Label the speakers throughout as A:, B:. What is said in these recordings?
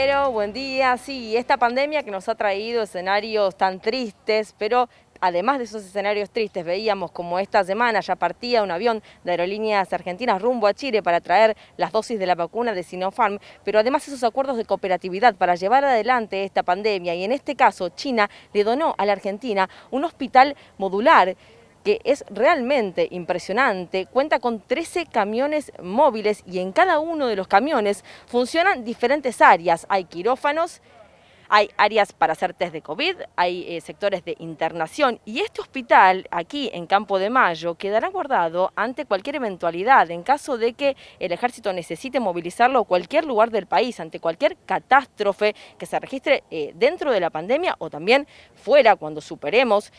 A: Pero buen día, sí, esta pandemia que nos ha traído escenarios tan tristes, pero además de esos escenarios tristes, veíamos como esta semana ya partía un avión de aerolíneas argentinas rumbo a Chile para traer las dosis de la vacuna de Sinopharm, pero además esos acuerdos de cooperatividad para llevar adelante esta pandemia y en este caso China le donó a la Argentina un hospital modular que es realmente impresionante. Cuenta con 13 camiones móviles y en cada uno de los camiones funcionan diferentes áreas. Hay quirófanos, hay áreas para hacer test de COVID, hay eh, sectores de internación y este hospital aquí en Campo de Mayo quedará guardado ante cualquier eventualidad en caso de que el ejército necesite movilizarlo a cualquier lugar del país, ante cualquier catástrofe que se registre eh, dentro de la pandemia o también fuera cuando superemos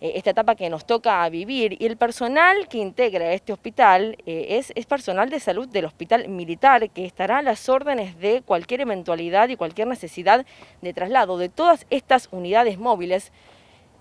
A: eh, esta etapa que nos toca vivir y el personal que integra este hospital eh, es, es, personal de salud del hospital militar que estará a las órdenes de cualquier eventualidad y cualquier necesidad de traslado de todas estas unidades móviles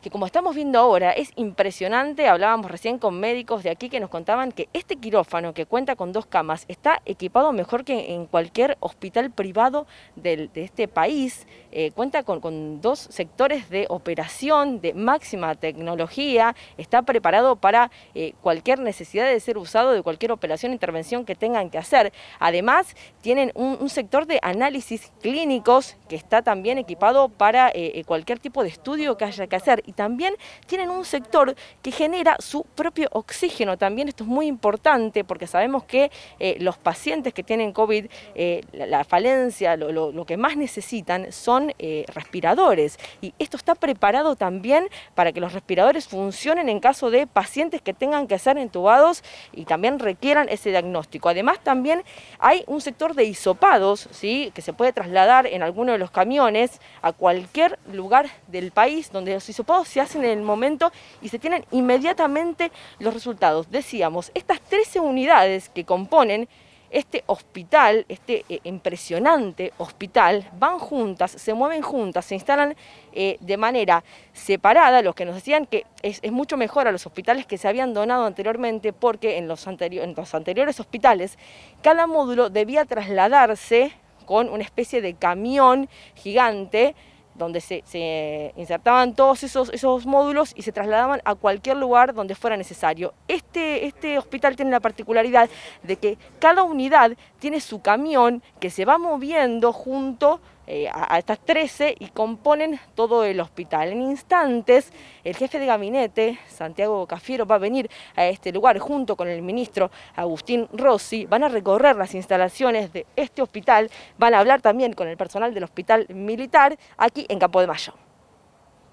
A: que como estamos viendo ahora es impresionante, hablábamos recién con médicos de aquí que nos contaban que este quirófano que cuenta con dos camas está equipado mejor que en cualquier hospital privado de este país, eh, cuenta con, dos sectores de operación de máxima tecnología, está preparado para eh, cualquier necesidad de ser usado, de cualquier operación, intervención que tengan que hacer. Además, tienen un, sector de análisis clínicos que está también equipado para eh, cualquier tipo de estudio que haya que hacer y también tienen un sector que genera su propio oxígeno. También esto es muy importante porque sabemos que eh, los pacientes que tienen COVID, eh, la, falencia, lo, que más necesitan son eh, respiradores y esto está preparado también para que los respiradores funcionen en caso de pacientes que tengan que ser entubados y también requieran ese diagnóstico. Además también hay un sector de isopados ¿sí? que se puede trasladar en alguno de los camiones a cualquier lugar del país donde los isopados se hacen en el momento y se tienen inmediatamente los resultados. Decíamos, estas 13 unidades que componen este hospital, este eh, impresionante hospital, van juntas, se mueven juntas, se instalan eh, de manera separada, los que nos decían que es, mucho mejor a los hospitales que se habían donado anteriormente porque en los anteriores hospitales cada módulo debía trasladarse con una especie de camión gigante donde se, insertaban todos esos, módulos y se trasladaban a cualquier lugar donde fuera necesario. Este, este hospital tiene la particularidad de que cada unidad tiene su camión que se va moviendo junto eh, a, a, estas 13 y componen todo el hospital. En instantes, el jefe de gabinete, Santiago Cafiero, va a venir a este lugar junto con el ministro Agustín Rossi. Van a recorrer las instalaciones de este hospital, van a hablar también con el personal del hospital militar aquí en Campo de Mayo.